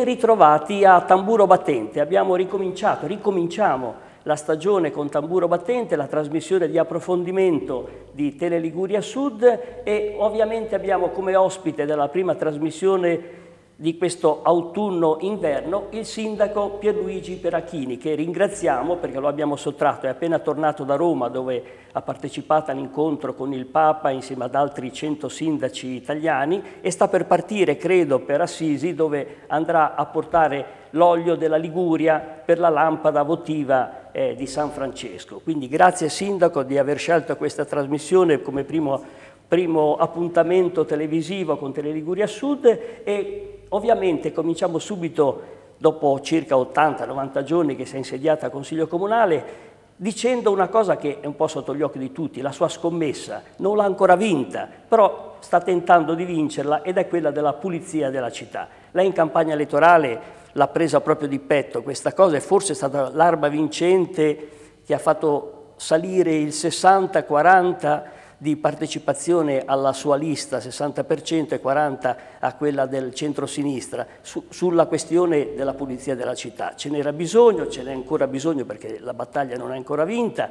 e ritrovati a tamburo battente. Abbiamo ricominciato, ricominciamo la stagione con tamburo battente, la trasmissione di approfondimento di Teleliguria Sud e ovviamente abbiamo come ospite della prima trasmissione di questo autunno-inverno il sindaco Pierluigi Perachini, che ringraziamo perché lo abbiamo sottratto, è appena tornato da Roma dove ha partecipato all'incontro con il Papa insieme ad altri 100 sindaci italiani e sta per partire, credo, per Assisi dove andrà a portare l'olio della Liguria per la lampada votiva eh, di San Francesco. Quindi grazie Sindaco di aver scelto questa trasmissione come primo, primo appuntamento televisivo con Teleliguria Sud e ovviamente cominciamo subito, dopo circa 80-90 giorni che si è insediata al Consiglio Comunale, dicendo una cosa che è un po' sotto gli occhi di tutti, la sua scommessa, non l'ha ancora vinta, però sta tentando di vincerla ed è quella della pulizia della città. Lei in campagna elettorale l'ha presa proprio di petto questa cosa e forse è stata l'arma vincente che ha fatto salire il 60-40 di partecipazione alla sua lista 60% e 40% a quella del centro-sinistra su, sulla questione della pulizia della città. Ce n'era bisogno, ce n'è ancora bisogno perché la battaglia non è ancora vinta,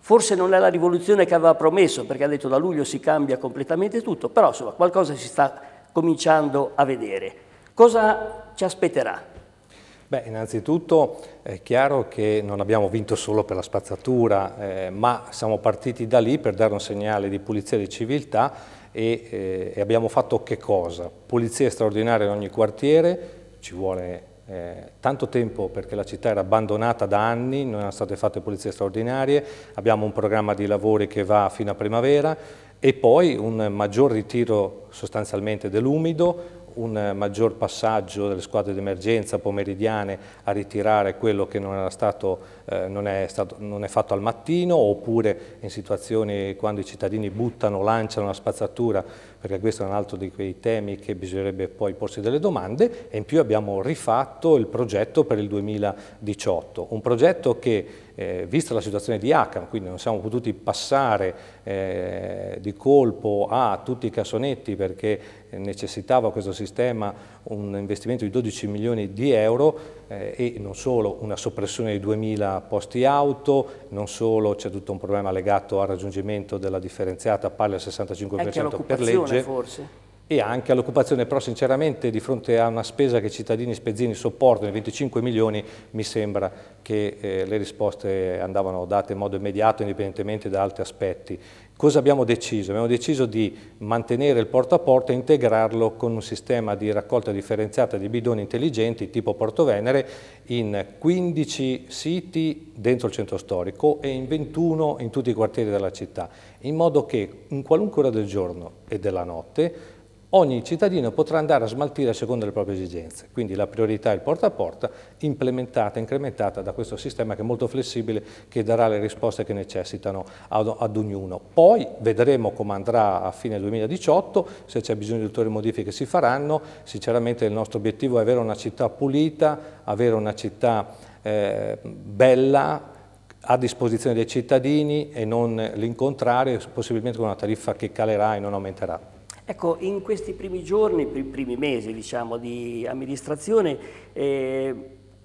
forse non è la rivoluzione che aveva promesso perché ha detto da luglio si cambia completamente tutto, però insomma qualcosa si sta cominciando a vedere. Cosa ci aspetterà? Beh, innanzitutto è chiaro che non abbiamo vinto solo per la spazzatura, eh, ma siamo partiti da lì per dare un segnale di pulizia e di civiltà e, eh, e abbiamo fatto che cosa? Pulizia straordinaria in ogni quartiere, ci vuole eh, tanto tempo perché la città era abbandonata da anni, non erano state fatte pulizie straordinarie, abbiamo un programma di lavori che va fino a primavera e poi un maggior ritiro sostanzialmente dell'umido, un maggior passaggio delle squadre d'emergenza pomeridiane a ritirare quello che non, stato, eh, non, è stato, non, è fatto al mattino oppure in situazioni quando i cittadini buttano, lanciano la spazzatura perché questo è un altro di quei temi che bisognerebbe poi porsi delle domande e in più abbiamo rifatto il progetto per il 2018, un progetto che eh, vista la situazione di Hakam, quindi non siamo potuti passare eh, di colpo a tutti i cassonetti perché necessitava questo sistema un investimento di 12 milioni di euro eh, e non solo una soppressione di 2.000 posti auto, non solo c'è tutto un problema legato al raggiungimento della differenziata pari al 65% per legge. Forse e anche all'occupazione, però sinceramente di fronte a una spesa che i cittadini spezzini sopportano, 25 milioni, mi sembra che eh, le risposte andavano date in modo immediato indipendentemente da altri aspetti. Cosa abbiamo deciso? Abbiamo deciso di mantenere il porta a porta e integrarlo con un sistema di raccolta differenziata di bidoni intelligenti tipo Porto Venere in 15 siti dentro il centro storico e in 21 in tutti i quartieri della città, in modo che in qualunque ora del giorno e della notte Ogni cittadino potrà andare a smaltire secondo le proprie esigenze, quindi la priorità è il porta a porta, implementata, incrementata da questo sistema che è molto flessibile, che darà le risposte che necessitano ad, ad ognuno. Poi vedremo come andrà a fine 2018, se c'è bisogno di ulteriori modifiche si faranno, sinceramente il nostro obiettivo è avere una città pulita, avere una città eh, bella, a disposizione dei cittadini e non l'incontrare, possibilmente con una tariffa che calerà e non aumenterà. Ecco, in questi primi giorni, primi mesi diciamo, di amministrazione, eh,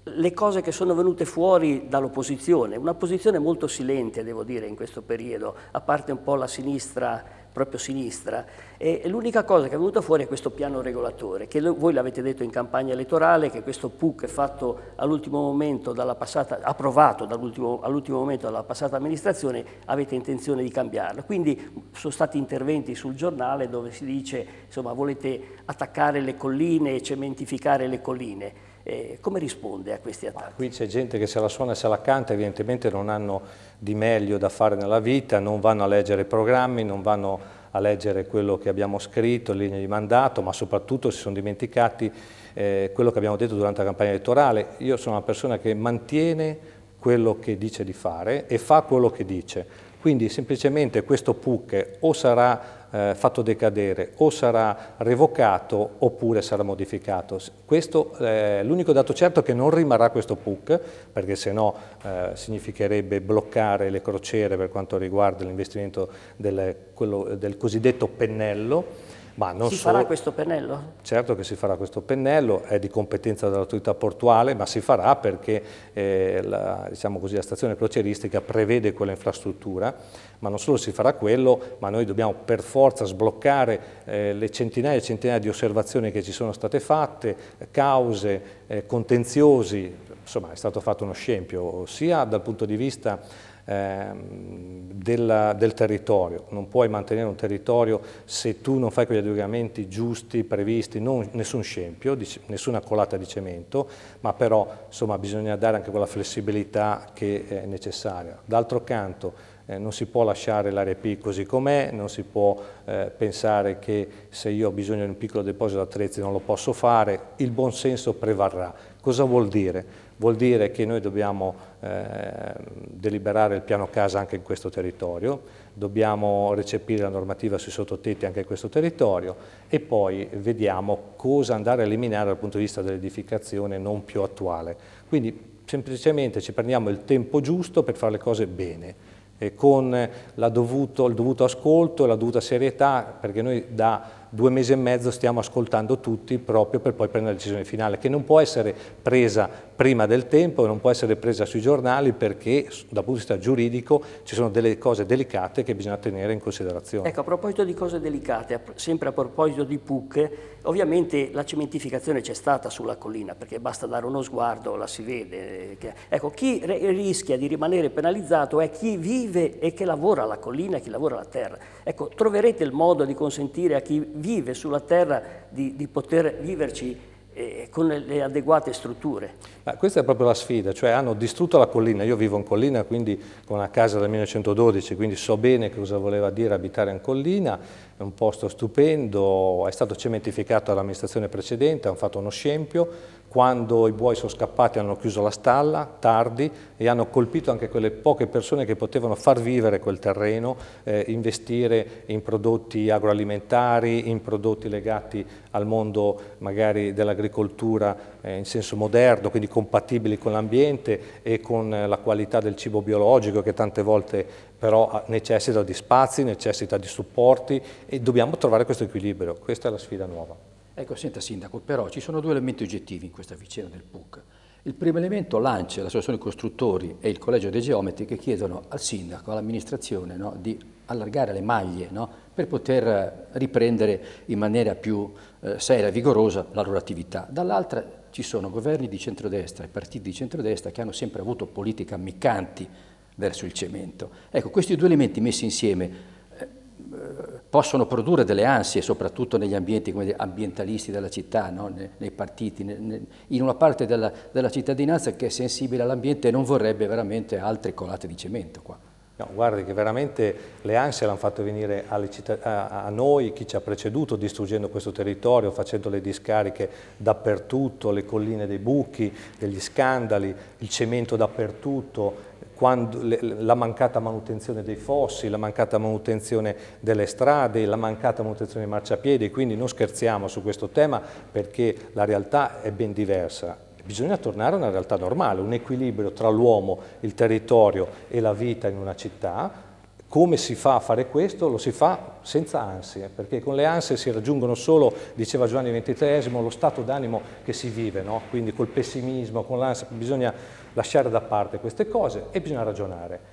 le cose che sono venute fuori dall'opposizione, una posizione molto silente devo dire in questo periodo, a parte un po' la sinistra proprio sinistra, e l'unica cosa che è venuta fuori è questo piano regolatore, che voi l'avete detto in campagna elettorale, che questo PUC è fatto all'ultimo momento dalla passata, approvato all'ultimo all momento dalla passata amministrazione, avete intenzione di cambiarlo. Quindi sono stati interventi sul giornale dove si dice, insomma, volete attaccare le colline e cementificare le colline. Eh, come risponde a questi attacchi? Ma qui c'è gente che se la suona e se la canta, evidentemente non hanno di meglio da fare nella vita, non vanno a leggere programmi, non vanno a leggere quello che abbiamo scritto, linee di mandato, ma soprattutto si sono dimenticati eh, quello che abbiamo detto durante la campagna elettorale. Io sono una persona che mantiene quello che dice di fare e fa quello che dice. Quindi semplicemente questo PUC o sarà eh, fatto decadere o sarà revocato oppure sarà modificato. Eh, L'unico dato certo è che non rimarrà questo PUC, perché se no eh, significherebbe bloccare le crociere per quanto riguarda l'investimento del, del cosiddetto pennello, ma non si solo... farà questo pennello? Certo che si farà questo pennello, è di competenza dell'autorità portuale, ma si farà perché eh, la, diciamo così, la, stazione croceristica prevede quella infrastruttura, ma non solo si farà quello, ma noi dobbiamo per forza sbloccare eh, le centinaia e centinaia di osservazioni che ci sono state fatte, cause, eh, contenziosi, insomma è stato fatto uno scempio, sia dal punto di vista Ehm, della, del territorio. Non puoi mantenere un territorio se tu non fai quegli adeguamenti giusti, previsti, non, nessun scempio, nessuna colata di cemento, ma però insomma, bisogna dare anche quella flessibilità che è necessaria. D'altro canto, eh, non si può lasciare l'area P così com'è, non si può eh, pensare che se io ho bisogno di un piccolo deposito di attrezzi non lo posso fare, il buon senso prevarrà. Cosa vuol dire? vuol dire che noi dobbiamo eh, deliberare il piano casa anche in questo territorio, dobbiamo recepire la normativa sui sottotetti anche in questo territorio e poi vediamo cosa andare a eliminare dal punto di vista dell'edificazione non più attuale. Quindi semplicemente ci prendiamo il tempo giusto per fare le cose bene e con dovuto, il dovuto ascolto e la dovuta serietà, perché noi da due mesi e mezzo stiamo ascoltando tutti proprio per poi prendere la decisione finale, che non può essere presa prima del tempo e non può essere presa sui giornali perché dal punto di vista giuridico ci sono delle cose delicate che bisogna tenere in considerazione. Ecco, a proposito di cose delicate, sempre a proposito di PUC, ovviamente la cementificazione c'è stata sulla collina perché basta dare uno sguardo, la si vede. Eh, ecco, chi rischia di rimanere penalizzato è chi vive e che lavora la collina e chi lavora la terra. Ecco, troverete il modo di consentire a chi vive sulla terra di, di poter viverci con le adeguate strutture. Ma questa è proprio la sfida, cioè hanno distrutto la collina, io vivo in collina quindi con una casa dal 1912, quindi so bene cosa voleva dire abitare in collina, è un posto stupendo, è stato cementificato dall'amministrazione precedente, hanno fatto uno scempio, quando i buoi sono scappati hanno chiuso la stalla, tardi, e hanno colpito anche quelle poche persone che potevano far vivere quel terreno, eh, investire in prodotti agroalimentari, in prodotti legati al mondo magari dell'agricoltura eh, in senso moderno, quindi compatibili con l'ambiente e con eh, la qualità del cibo biologico che tante volte però necessita di spazi, necessita di supporti e dobbiamo trovare questo equilibrio, questa è la sfida nuova. Ecco, senta Sindaco, però ci sono due elementi oggettivi in questa vicenda del PUC. Il primo elemento, l'ANCE, l'Associazione Costruttori e il Collegio dei Geometri che chiedono al Sindaco, all'amministrazione, no, di allargare le maglie no, per poter eh, riprendere in maniera più eh, seria e vigorosa la loro attività. Dall'altra ci sono governi di centrodestra e partiti di centrodestra che hanno sempre avuto politiche ammiccanti verso il cemento. Ecco, questi due elementi messi insieme eh, possono produrre delle ansie, soprattutto negli ambienti dire, ambientalisti della città, no? nei, nei, partiti, ne, ne, in una parte della, della, cittadinanza che è sensibile all'ambiente e non vorrebbe veramente altre colate di cemento qua. No, guardi che veramente le ansie l'hanno fatto venire a, a, noi, chi ci ha preceduto, distruggendo questo territorio, facendo le discariche dappertutto, le colline dei buchi, degli scandali, il cemento dappertutto, quando, le, la mancata manutenzione dei fossi, la mancata manutenzione delle strade, la mancata manutenzione dei marciapiedi, quindi non scherziamo su questo tema perché la realtà è ben diversa bisogna tornare a una realtà normale, un equilibrio tra l'uomo, il territorio e la vita in una città. Come si fa a fare questo? Lo si fa senza ansie, perché con le ansie si raggiungono solo, diceva Giovanni XXIII, lo stato d'animo che si vive, no? quindi col pessimismo, con l'ansia, bisogna lasciare da parte queste cose e bisogna ragionare.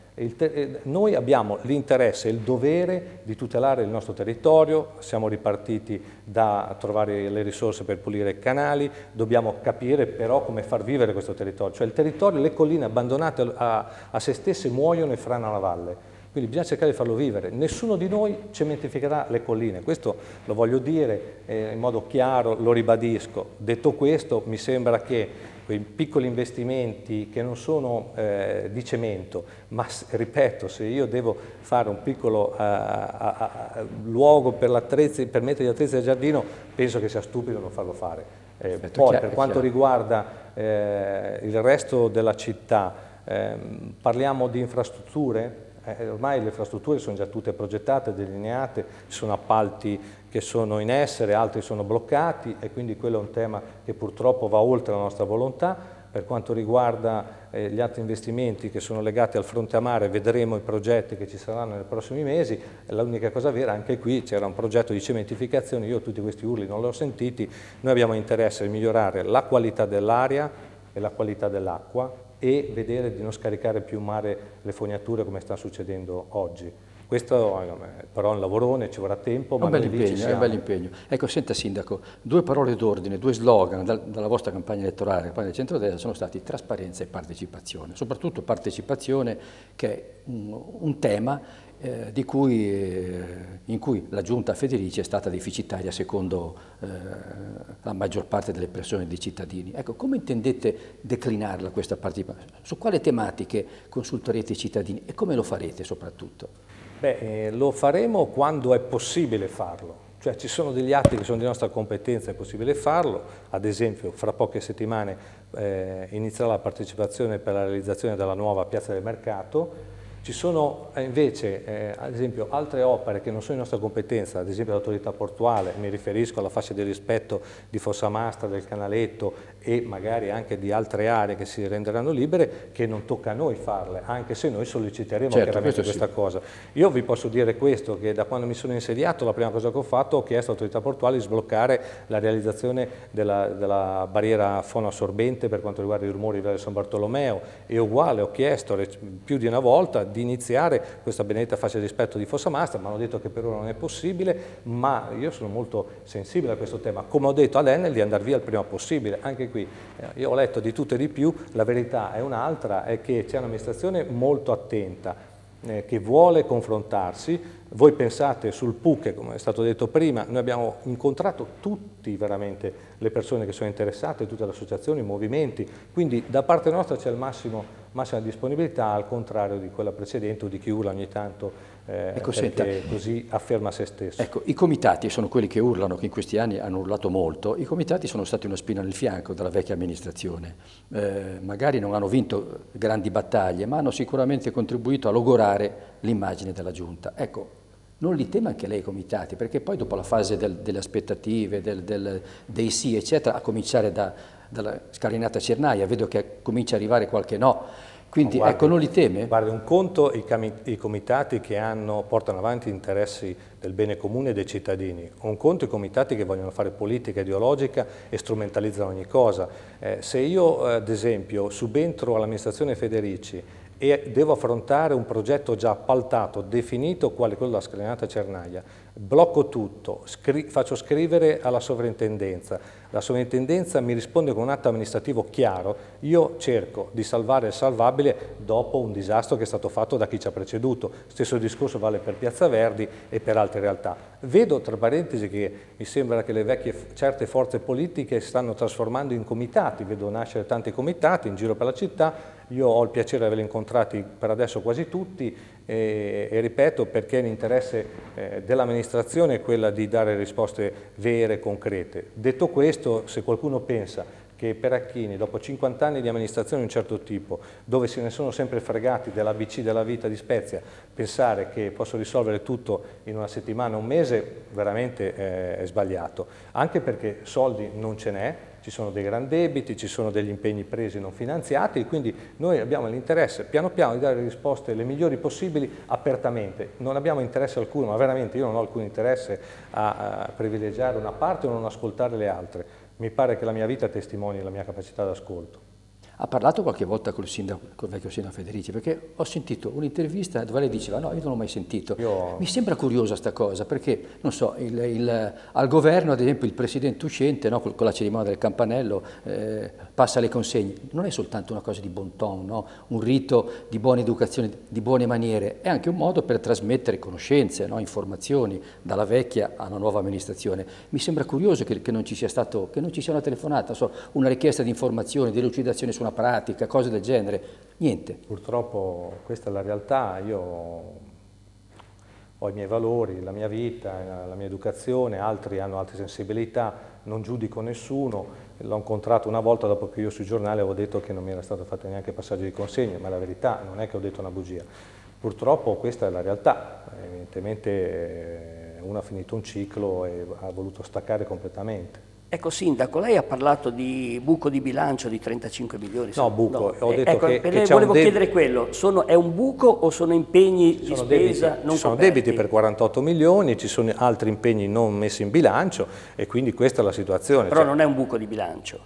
Noi abbiamo l'interesse e il dovere di tutelare il nostro territorio, siamo ripartiti da trovare le risorse per pulire i canali, dobbiamo capire però come far vivere questo territorio, cioè il territorio, le colline abbandonate a, a se stesse muoiono e frana la valle. Quindi bisogna cercare di farlo vivere. Nessuno di noi cementificherà le colline, questo lo voglio dire eh, in modo chiaro, lo ribadisco. Detto questo, mi sembra che quei piccoli investimenti che non sono eh, di cemento, ma ripeto, se io devo fare un piccolo eh, a, a, luogo per, per mettere gli attrezzi del giardino, penso che sia stupido non farlo fare. Eh, poi chiaro, per quanto chiaro. riguarda eh, il resto della città, ehm, parliamo di infrastrutture, eh, ormai le infrastrutture sono già tutte progettate, delineate, ci sono appalti che sono in essere, altri sono bloccati e quindi quello è un tema che purtroppo va oltre la nostra volontà. Per quanto riguarda eh, gli altri investimenti che sono legati al fronte a mare, vedremo i progetti che ci saranno nei prossimi mesi. L'unica cosa vera, anche qui c'era un progetto di cementificazione, io tutti questi urli non li ho sentiti. Noi abbiamo interesse a migliorare la qualità dell'aria e la qualità dell'acqua e vedere di non scaricare più in mare le fognature come sta succedendo oggi. Questo però è un lavorone, ci vorrà tempo. Ma è un bel, impegno, è un bel impegno. Ecco, senta Sindaco, due parole d'ordine, due slogan dal, dalla vostra campagna elettorale, campagna del centrodestra, sono stati trasparenza e partecipazione. Soprattutto partecipazione che è un, un tema eh, cui, eh, in cui la giunta Federici è stata deficitaria secondo eh, la maggior parte delle persone e dei cittadini. Ecco, come intendete declinarla questa partecipazione? Su quale tematiche consulterete i cittadini e come lo farete soprattutto? Beh, eh, lo faremo quando è possibile farlo. Cioè ci sono degli atti che sono di nostra competenza, è possibile farlo, ad esempio fra poche settimane eh, inizierà la partecipazione per la realizzazione della nuova piazza del mercato, ci sono eh, invece, eh, ad esempio, altre opere che non sono di nostra competenza, ad esempio l'autorità portuale, mi riferisco alla fascia di rispetto di Fossa Mastra, del Canaletto e magari anche di altre aree che si renderanno libere, che non tocca a noi farle, anche se noi solleciteremo certo, chiaramente questa sì. cosa. Io vi posso dire questo, che da quando mi sono insediato la prima cosa che ho fatto ho chiesto all'autorità portuale di sbloccare la realizzazione della, della barriera fonoassorbente per quanto riguarda i rumori del San Bartolomeo e uguale ho chiesto più di una volta di iniziare questa benedetta fase di rispetto di Fossa Mastra, ma hanno detto che per ora non è possibile, ma io sono molto sensibile a questo tema. Come ho detto all'Enel di andare via il prima possibile, anche qui. Eh, io ho letto di tutto e di più, la verità è un'altra, è che c'è un'amministrazione molto attenta, eh, che vuole confrontarsi, voi pensate sul PUC, come è stato detto prima, noi abbiamo incontrato tutti veramente le persone che sono interessate, tutte le associazioni, i movimenti, quindi da parte nostra c'è il massimo massima disponibilità al contrario di quella precedente o di chi urla ogni tanto eh, ecco, senta, così afferma se stesso. Ecco, i comitati sono quelli che urlano, che in questi anni hanno urlato molto, i comitati sono stati una spina nel fianco della vecchia amministrazione, eh, magari non hanno vinto grandi battaglie ma hanno sicuramente contribuito a logorare l'immagine della giunta. Ecco, non li tema anche lei i comitati, perché poi dopo la fase del, delle aspettative, del, del, dei sì, eccetera, a cominciare da, dalla scalinata Cernaia, vedo che comincia a arrivare qualche no, quindi guardi, ecco, non li teme? Guarda, un conto i, i comitati che hanno, portano avanti interessi del bene comune e dei cittadini, un conto i comitati che vogliono fare politica ideologica e strumentalizzano ogni cosa. Eh, se io, eh, ad esempio, subentro all'amministrazione Federici e devo affrontare un progetto già appaltato, definito quale quello della scalinata Cernaia, blocco tutto, scri faccio scrivere alla sovrintendenza, la sovrintendenza mi risponde con un atto amministrativo chiaro, io cerco di salvare il salvabile dopo un disastro che è stato fatto da chi ci ha preceduto. Stesso discorso vale per Piazza Verdi e per altre realtà. Vedo, tra parentesi, che mi sembra che le vecchie certe forze politiche si stanno trasformando in comitati, vedo nascere tanti comitati in giro per la città io ho il piacere di averli incontrati per adesso quasi tutti e, e ripeto perché l'interesse eh, dell'amministrazione è quella di dare risposte vere, e concrete. Detto questo, se qualcuno pensa che per Acchini, dopo 50 anni di amministrazione di un certo tipo, dove se ne sono sempre fregati dell'ABC della vita di Spezia, pensare che posso risolvere tutto in una settimana, un mese, veramente eh, è sbagliato. Anche perché soldi non ce n'è, ci sono dei gran debiti, ci sono degli impegni presi non finanziati, quindi noi abbiamo l'interesse piano piano di dare risposte le migliori possibili apertamente. Non abbiamo interesse alcuno, ma veramente io non ho alcun interesse a, a privilegiare una parte o non ascoltare le altre mi pare che la mia vita testimoni la mia capacità d'ascolto ha parlato qualche volta col, sindaco, col vecchio sindaco Federici, perché ho sentito un'intervista dove lei diceva no, io non l'ho mai sentito. Io... Mi sembra curiosa sta cosa, perché, non so, il, il, al governo, ad esempio, il presidente uscente, no, con la cerimonia del campanello, eh, passa le consegne. Non è soltanto una cosa di bon ton, no? un rito di buona educazione, di buone maniere, è anche un modo per trasmettere conoscenze, no? informazioni dalla vecchia alla nuova amministrazione. Mi sembra curioso che, che, non, ci stato, che non ci sia una telefonata, so, una richiesta di informazioni, di elucidazione su una una pratica, cose del genere, niente. Purtroppo questa è la realtà, io ho i miei valori, la mia vita, la mia educazione, altri hanno altre sensibilità, non giudico nessuno, l'ho incontrato una volta dopo che io sui giornali avevo detto che non mi era stato fatto neanche passaggio di consegna, ma la verità non è che ho detto una bugia. Purtroppo questa è la realtà, evidentemente eh, uno ha finito un ciclo e ha voluto staccare completamente. Ecco Sindaco, lei ha parlato di buco di bilancio di 35 milioni. No, buco, no. ho eh, detto ecco, che, per lei che volevo chiedere quello, sono, è un buco o sono impegni sono di spesa debiti, non Ci sono coperti? debiti per 48 milioni, ci sono altri impegni non messi in bilancio e quindi questa è la situazione. Però cioè, non è un buco di bilancio.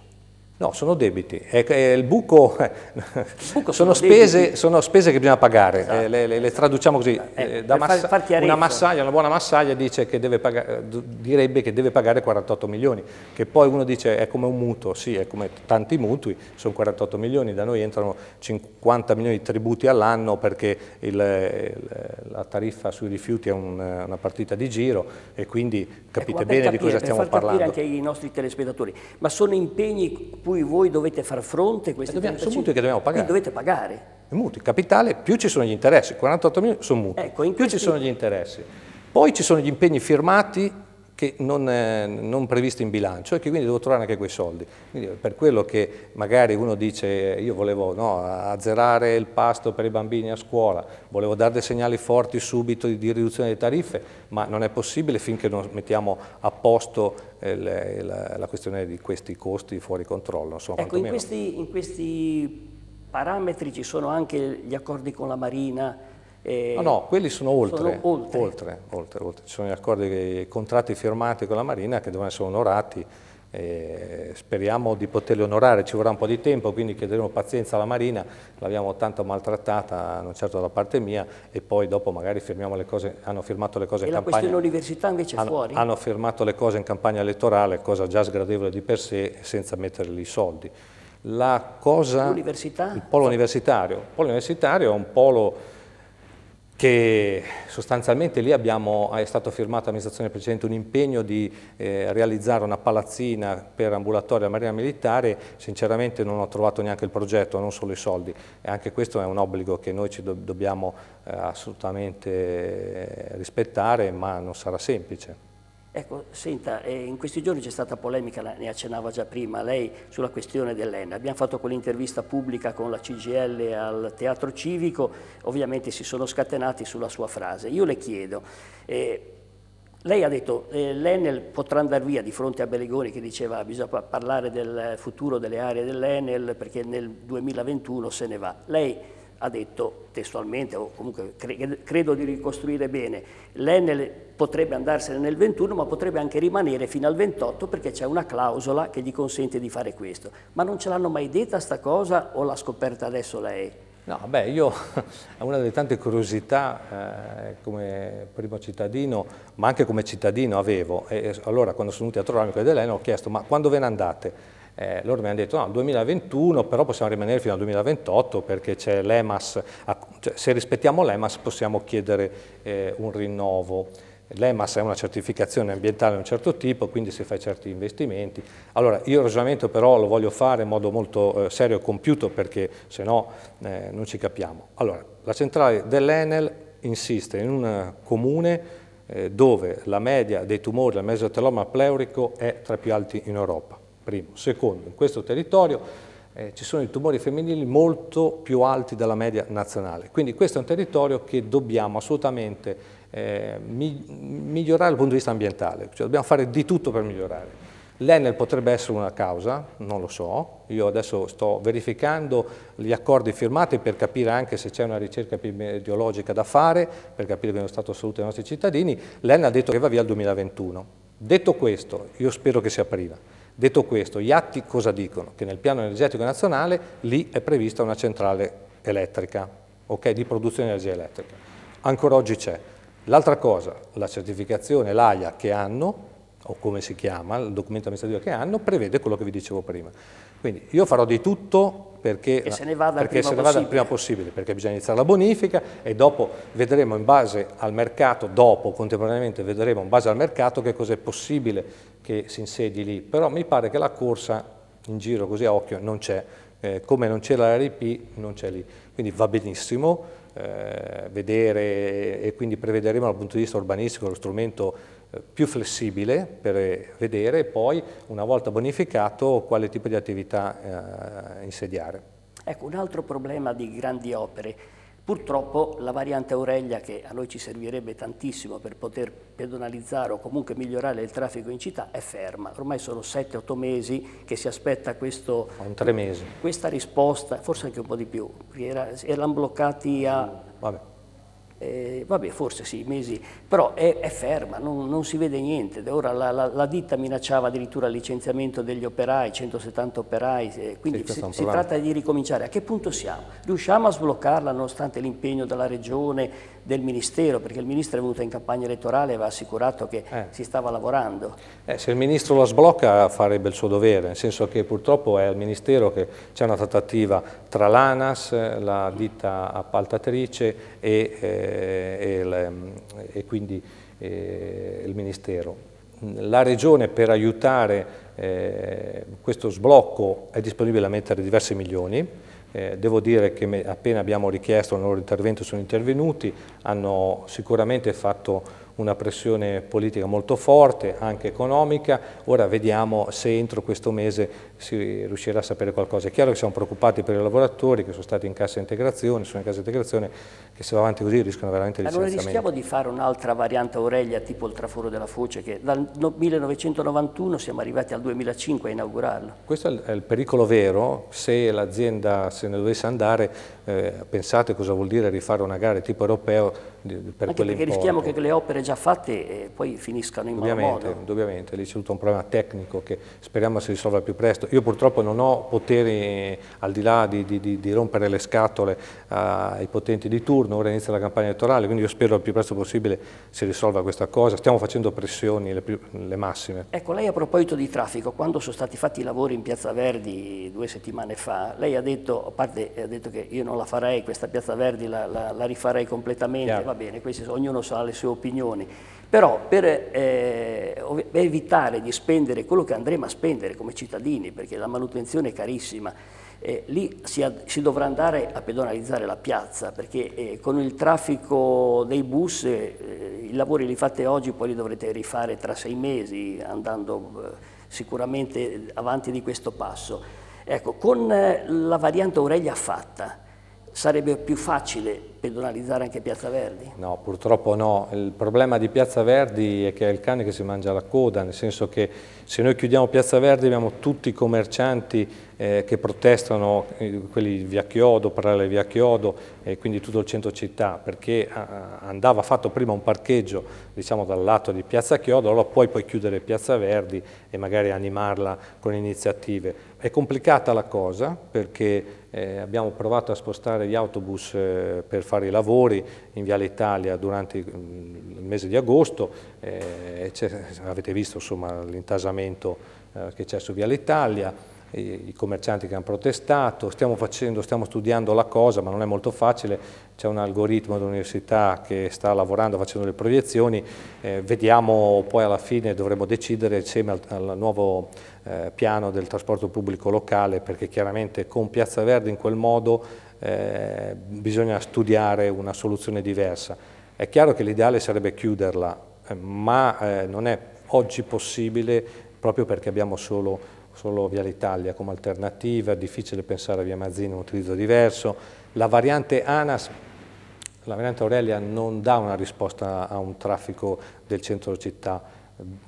No, sono debiti, è, è eh, il buco, buco sono, sono, spese, sono, spese, che bisogna pagare, esatto. Eh, le, le, le, traduciamo così, eh, eh massa, una, massaglia, una, buona massaglia che pagare, direbbe che deve pagare 48 milioni, che poi uno dice è come un mutuo, sì è come tanti mutui, sono 48 milioni, da noi entrano 50 milioni di tributi all'anno perché il, il, la tariffa sui rifiuti è un, una partita di giro e quindi capite ecco, bene capire, di cosa stiamo parlando. Per far capire anche ai nostri telespettatori, ma sono impegni cui voi dovete far fronte questi dobbiamo, Sono mutui che dobbiamo pagare. Quindi dovete pagare. I mutui, capitale, più ci sono gli interessi, 48 milioni sono mutui, ecco, in più questi... ci sono gli interessi. Poi ci sono gli impegni firmati che non, eh, non, previsto in bilancio e che quindi devo trovare anche quei soldi. Quindi per quello che magari uno dice eh, io volevo no, azzerare il pasto per i bambini a scuola, volevo dare dei segnali forti subito di, di riduzione delle tariffe, ma non è possibile finché non mettiamo a posto eh, le, la, la, questione di questi costi fuori controllo. Insomma, ecco, in questi, in questi parametri ci sono anche gli accordi con la Marina, no, no, quelli sono oltre, sono oltre. Oltre, oltre, oltre. Ci sono gli accordi, i contratti firmati con la Marina che devono essere onorati. E speriamo di poterli onorare, ci vorrà un po' di tempo, quindi chiederemo pazienza alla Marina, l'abbiamo tanto maltrattata, non certo da parte mia, e poi dopo magari firmiamo le cose, hanno firmato le cose e in campagna. E la questione università invece hanno, fuori? Hanno firmato le cose in campagna elettorale, cosa già sgradevole di per sé, senza mettere lì i soldi. La cosa... L'università? Il polo universitario. Il polo universitario è un polo che sostanzialmente lì abbiamo, è stato firmato dall'amministrazione precedente un impegno di eh, realizzare una palazzina per ambulatorio alla Marina Militare, sinceramente non ho trovato neanche il progetto, non solo i soldi, e anche questo è un obbligo che noi ci do dobbiamo eh, assolutamente eh, rispettare, ma non sarà semplice. Ecco, senta, eh, in questi giorni c'è stata polemica, ne accennava già prima lei, sulla questione dell'ENA. Abbiamo fatto quell'intervista pubblica con la CGL al Teatro Civico, ovviamente si sono scatenati sulla sua frase. Io le chiedo, eh, lei ha detto che eh, l'Enel potrà andare via di fronte a Belegoni che diceva che bisogna parlare del futuro delle aree dell'Enel perché nel 2021 se ne va. Lei ha detto testualmente, o comunque cre credo di ricostruire bene, l'Enel potrebbe andarsene nel 21 ma potrebbe anche rimanere fino al 28 perché c'è una clausola che gli consente di fare questo. Ma non ce l'hanno mai detta sta cosa o l'ha scoperta adesso lei? No, beh, io ho una delle tante curiosità eh, come primo cittadino, ma anche come cittadino avevo. E, allora quando sono venuti a trovarmi con Elena ho chiesto ma quando ve ne andate? Eh, loro mi hanno detto no, 2021 però possiamo rimanere fino al 2028 perché c'è l'EMAS, cioè, se rispettiamo l'EMAS possiamo chiedere eh, un rinnovo l'EMAS è una certificazione ambientale di un certo tipo, quindi si fa certi investimenti. Allora, io il ragionamento però lo voglio fare in modo molto eh, serio e compiuto perché se no eh, non ci capiamo. Allora, la centrale dell'Enel insiste in un comune eh, dove la media dei tumori al mesoteloma pleurico è tra i più alti in Europa, primo. Secondo, in questo territorio eh, ci sono i tumori femminili molto più alti della media nazionale, quindi questo è un territorio che dobbiamo assolutamente eh, migliorare dal punto di vista ambientale, cioè dobbiamo fare di tutto per migliorare. L'Enel potrebbe essere una causa, non lo so, io adesso sto verificando gli accordi firmati per capire anche se c'è una ricerca epidemiologica da fare, per capire come è stato assoluto salute dei nostri cittadini, l'Enel ha detto che va via il 2021. Detto questo, io spero che sia prima, detto questo, gli atti cosa dicono? Che nel piano energetico nazionale lì è prevista una centrale elettrica, okay, di produzione di energia elettrica. Ancora oggi c'è L'altra cosa, la certificazione, l'AIA che hanno, o come si chiama, il documento amministrativo che hanno, prevede quello che vi dicevo prima. Quindi io farò di tutto perché, che se ne vada, il prima, vada prima possibile, perché bisogna iniziare la bonifica e dopo vedremo in base al mercato, dopo contemporaneamente vedremo in base al mercato che cosa è possibile che si insedi lì. Però mi pare che la corsa in giro così a occhio non c'è, eh, come non c'è la RIP non c'è lì. Quindi va benissimo, eh, vedere e quindi prevederemo dal punto di vista urbanistico lo strumento eh, più flessibile per vedere poi una volta bonificato quale tipo di attività eh, insediare. Ecco, un altro problema di grandi opere Purtroppo la variante Aurelia, che a noi ci servirebbe tantissimo per poter pedonalizzare o comunque migliorare il traffico in città, è ferma. Ormai sono 7-8 mesi che si aspetta questo, questa risposta, forse anche un po' di più. Era, erano bloccati a... Mm, vabbè eh, vabbè, forse sì, mesi, però è, è ferma, non, non, si vede niente. Ora la, la, la, ditta minacciava addirittura il licenziamento degli operai, 170 operai, eh, quindi si, si tratta di ricominciare. A che punto siamo? Riusciamo a sbloccarla nonostante l'impegno della Regione, del Ministero, perché il Ministro è venuto in campagna elettorale e aveva assicurato che eh. si stava lavorando. Eh, se il Ministro la sblocca farebbe il suo dovere, nel senso che purtroppo è al Ministero che c'è una trattativa tra l'ANAS, la ditta appaltatrice e, eh, e, eh, e quindi eh, il Ministero la Regione per aiutare eh, questo sblocco è disponibile a mettere diversi milioni, eh, devo dire che me, appena abbiamo richiesto il loro intervento sono intervenuti, hanno sicuramente fatto una pressione politica molto forte, anche economica, ora vediamo se entro questo mese si riuscirà a sapere qualcosa. È chiaro che siamo preoccupati per i lavoratori che sono stati in cassa integrazione, sono in cassa integrazione, che se va avanti così rischiano veramente di licenziamento. Allora rischiamo di fare un'altra variante Aurelia tipo il traforo della foce che dal 1991 siamo arrivati al 2005 a inaugurarlo. Questo è il pericolo vero, se l'azienda se ne dovesse andare eh, pensate cosa vuol dire rifare una gara tipo europeo per Anche perché importo. rischiamo che le opere già fatte poi finiscano in ovviamente, modo. Ovviamente, lì c'è tutto un problema tecnico che speriamo si risolva più presto. Io purtroppo non ho poteri, eh, al di là di, di, di, di rompere le scatole eh, ai potenti di turno, ora inizia la campagna elettorale, quindi io spero il più presto possibile si risolva questa cosa. Stiamo facendo pressioni le, più, le massime. Ecco, lei a proposito di traffico, quando sono stati fatti i lavori in Piazza Verdi due settimane fa, lei ha detto, a parte eh, ha detto che io non la farei, questa Piazza Verdi la, la, la rifarei completamente, Chiaro. va bene, questi, ognuno sa le sue opinioni milioni, però per eh, evitare di spendere quello che andremo a spendere come cittadini, perché la manutenzione è carissima, eh, lì si, si, dovrà andare a pedonalizzare la piazza, perché eh, con il traffico dei bus eh, i lavori li fate oggi, poi li dovrete rifare tra sei mesi, andando eh, sicuramente avanti di questo passo. Ecco, con eh, la variante Aurelia fatta, sarebbe più facile pedonalizzare anche Piazza Verdi? No, purtroppo no. Il problema di Piazza Verdi è che è il cane che si mangia la coda, nel senso che se noi chiudiamo Piazza Verdi abbiamo tutti i commercianti eh, che protestano, eh, quelli via Chiodo, parallele via Chiodo e quindi tutto il centro città, perché ah, ah, andava fatto prima un parcheggio diciamo dal lato di Piazza Chiodo, allora poi puoi chiudere Piazza Verdi e magari animarla con iniziative. È complicata la cosa perché eh, abbiamo provato a spostare gli autobus eh, per fare i lavori in Viale Italia durante mm, il mese di agosto, eh, avete visto l'intasamento eh, che c'è su Viale Italia, i commercianti che hanno protestato, stiamo, facendo, stiamo studiando la cosa ma non è molto facile, c'è un algoritmo dell'università che sta lavorando facendo le proiezioni, eh, vediamo poi alla fine dovremo decidere insieme al, al nuovo eh, piano del trasporto pubblico locale perché chiaramente con Piazza Verde in quel modo eh, bisogna studiare una soluzione diversa. È chiaro che l'ideale sarebbe chiuderla, eh, ma eh, non è oggi possibile proprio perché abbiamo solo solo via l'Italia come alternativa, è difficile pensare a Via Mazzini un utilizzo diverso. La variante ANAS, la variante Aurelia non dà una risposta a un traffico del centro città,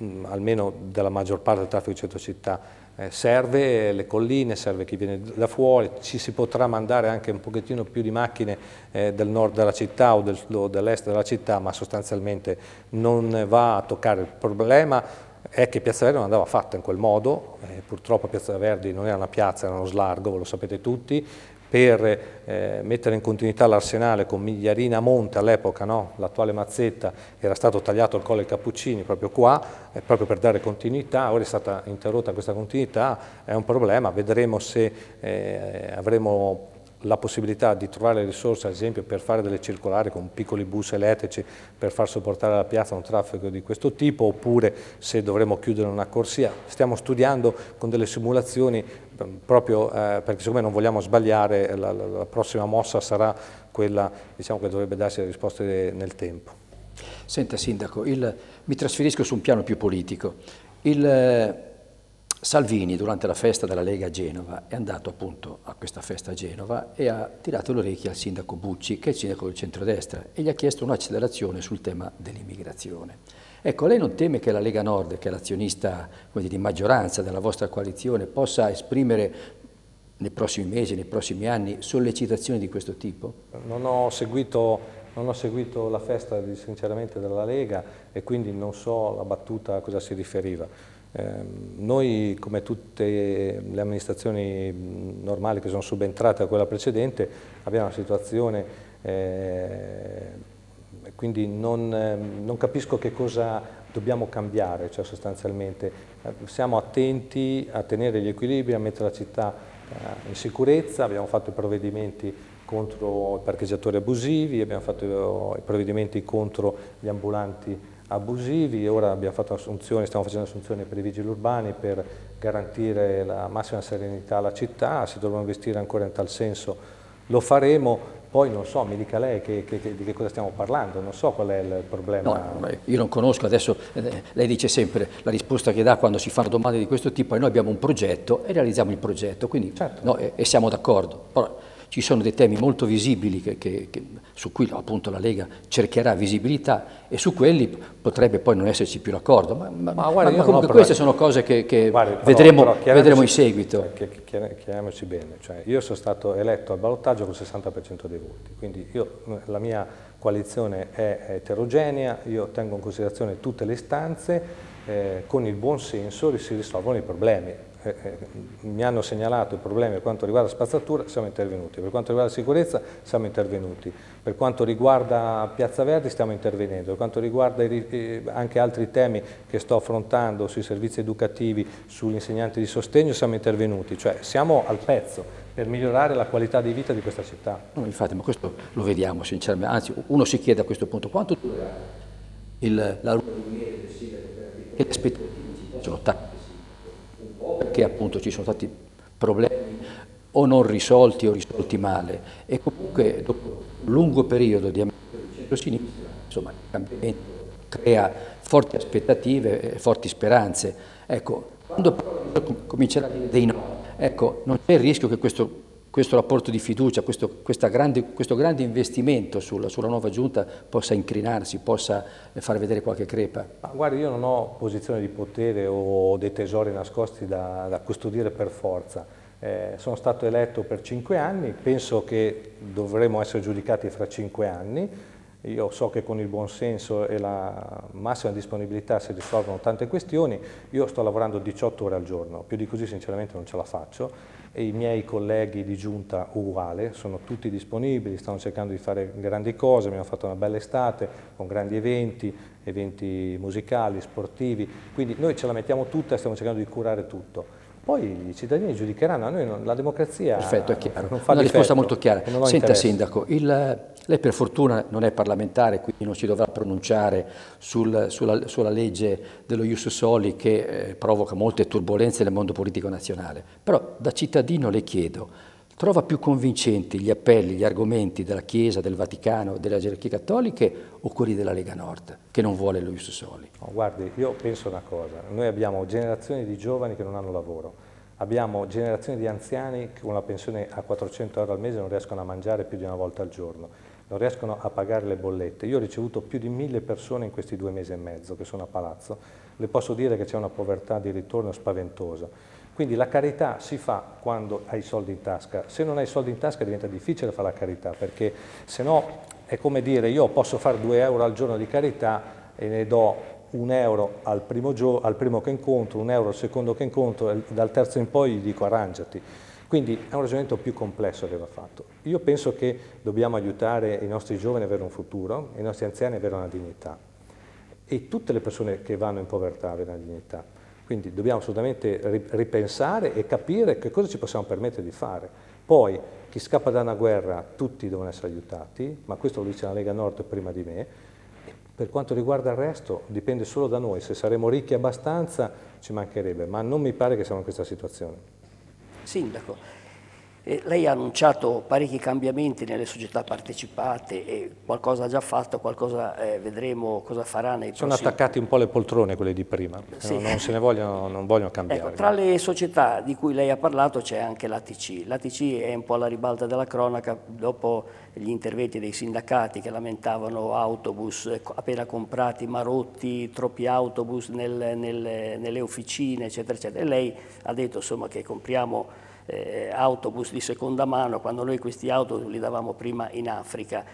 mm, almeno della maggior parte del traffico del centro città. Eh, serve le colline, serve chi viene da fuori, ci si potrà mandare anche un pochettino più di macchine eh, del nord della città o dell'est della città, ma sostanzialmente non va a toccare il problema è che Piazza Verdi non andava fatta in quel modo, eh, purtroppo Piazza Verdi non era una piazza, era uno slargo, ve lo sapete tutti, per eh, mettere in continuità l'arsenale con Migliarina Monte all'epoca, no? l'attuale Mazzetta, era stato tagliato il Colle Cappuccini proprio qua, eh, proprio per dare continuità, ora è stata interrotta questa continuità, è un problema, vedremo se eh, avremo la possibilità di trovare le risorse, ad esempio, per fare delle circolari con piccoli bus elettrici per far sopportare la piazza un traffico di questo tipo, oppure se dovremo chiudere una corsia. Stiamo studiando con delle simulazioni ehm, proprio eh, perché secondo me non vogliamo sbagliare, la, la prossima mossa sarà quella diciamo, che dovrebbe darsi le risposte nel tempo. Senta Sindaco, il, mi trasferisco su un piano più politico. Il, Salvini durante la festa della Lega a Genova è andato appunto a questa festa a Genova e ha tirato le orecchie al sindaco Bucci, che è il sindaco del centrodestra, e gli ha chiesto un'accelerazione sul tema dell'immigrazione. Ecco, lei non teme che la Lega Nord, che è l'azionista di maggioranza della vostra coalizione, possa esprimere nei prossimi mesi, nei prossimi anni, sollecitazioni di questo tipo? Non ho seguito non ho seguito la festa sinceramente della Lega e quindi non so la battuta a cosa si riferiva. Ehm, noi, come tutte le amministrazioni normali che sono subentrate a quella precedente, abbiamo una situazione, eh, quindi non, ehm, non, capisco che cosa dobbiamo cambiare, cioè sostanzialmente. Eh, siamo attenti a tenere gli equilibri, a mettere la città eh, in sicurezza, abbiamo fatto i provvedimenti contro i parcheggiatori abusivi, abbiamo fatto i provvedimenti contro gli ambulanti abusivi, ora abbiamo fatto assunzioni, stiamo facendo assunzioni per i vigili urbani per garantire la massima serenità alla città, se dobbiamo investire ancora in tal senso lo faremo, poi non so, mi dica lei che, che, che, di che cosa stiamo parlando, non so qual è il problema. No, io non conosco, adesso eh, lei dice sempre la risposta che dà quando si fanno domande di questo tipo è noi abbiamo un progetto e realizziamo il progetto, quindi certo. no, e, e siamo d'accordo. Ci sono dei temi molto visibili che, che, che, su cui appunto la Lega cercherà visibilità e su quelli potrebbe poi non esserci più l'accordo, ma, ma, ma, guarda, ma comunque no, queste sono cose che, guarda, vedremo, no, vedremo, in seguito. Eh, Chiariamoci bene, cioè, io sono stato eletto al ballottaggio con il 60% dei voti, quindi io, la mia coalizione è eterogenea, io tengo in considerazione tutte le istanze, eh, con il buon senso si risolvono i problemi eh, eh, mi hanno segnalato i problemi per quanto riguarda spazzatura, siamo intervenuti, per quanto riguarda sicurezza siamo intervenuti, per quanto riguarda Piazza Verdi stiamo intervenendo, per quanto riguarda i, eh, anche altri temi che sto affrontando sui servizi educativi, sugli insegnanti di sostegno siamo intervenuti, cioè siamo al pezzo per migliorare la qualità di vita di questa città. No, infatti, ma questo lo vediamo sinceramente, anzi uno si chiede a questo punto quanto il, la ruota di del che aspettative ci sono tante perché appunto ci sono stati problemi o non risolti o risolti male e comunque dopo un lungo periodo di centro-sinistra insomma il cambiamento crea forti aspettative e forti speranze. Ecco, quando però comincerà a dire dei no, ecco, non c'è il rischio che questo questo rapporto di fiducia, questo grande, questo, grande, investimento sulla, sulla nuova giunta possa incrinarsi, possa far vedere qualche crepa? Ma guardi, io non ho posizione di potere o dei tesori nascosti da, da custodire per forza. Eh, sono stato eletto per cinque anni, penso che dovremo essere giudicati fra cinque anni. Io so che con il buon senso e la massima disponibilità si risolvono tante questioni. Io sto lavorando 18 ore al giorno, più di così sinceramente non ce la faccio i miei colleghi di giunta uguale, sono tutti disponibili, stanno cercando di fare grandi cose, abbiamo fatto una bella estate con grandi eventi, eventi musicali, sportivi, quindi noi ce la mettiamo tutta e stiamo cercando di curare tutto poi i cittadini giudicheranno, a noi, la democrazia Perfetto, è chiaro. non fa Una difetto, risposta molto chiara. Senta interesse. Sindaco, il, lei per fortuna non è parlamentare, quindi non si dovrà pronunciare sul, sulla, sulla, legge dello Ius Soli che eh, provoca molte turbulenze nel mondo politico nazionale, però da cittadino le chiedo, trova più convincenti gli appelli, gli argomenti della Chiesa, del Vaticano, delle gerarchie cattoliche o quelli della Lega Nord, che non vuole lui su soli? Oh, guardi, io penso una cosa, noi abbiamo generazioni di giovani che non hanno lavoro, abbiamo generazioni di anziani che con la pensione a 400 euro al mese non riescono a mangiare più di una volta al giorno, non riescono a pagare le bollette. Io ho ricevuto più di mille persone in questi due mesi e mezzo che sono a Palazzo, le posso dire che c'è una povertà di ritorno spaventosa quindi la carità si fa quando hai soldi in tasca. Se non hai soldi in tasca diventa difficile fare la carità, perché se no è come dire io posso fare 2 euro al giorno di carità e ne do un euro al primo, al primo che incontro, un euro al secondo che incontro, e dal terzo in poi gli dico arrangiati. Quindi è un ragionamento più complesso che va fatto. Io penso che dobbiamo aiutare i nostri giovani ad avere un futuro, i nostri anziani ad avere una dignità e tutte le persone che vanno in povertà avere una dignità. Quindi dobbiamo assolutamente ripensare e capire che cosa ci possiamo permettere di fare. Poi chi scappa da una guerra, tutti devono essere aiutati, ma questo lo dice la Lega Nord prima di me. Per quanto riguarda il resto, dipende solo da noi. Se saremo ricchi abbastanza ci mancherebbe, ma non mi pare che siamo in questa situazione. Sindaco, lei ha annunciato parecchi cambiamenti nelle società partecipate, e qualcosa ha già fatto, qualcosa eh, vedremo cosa farà nei Sono prossimi... attaccati un po' le poltrone quelle di prima, sì. non, non, se ne vogliono, non vogliono cambiare. Ecco, tra le società di cui lei ha parlato c'è anche l'ATC. L'ATC è un po' alla ribalta della cronaca dopo gli interventi dei sindacati che lamentavano autobus eh, appena comprati, marotti, troppi autobus nel, nel, nelle officine, eccetera, eccetera. E lei ha detto insomma, che compriamo eh, autobus di seconda mano, quando noi questi autobus li davamo prima in Africa.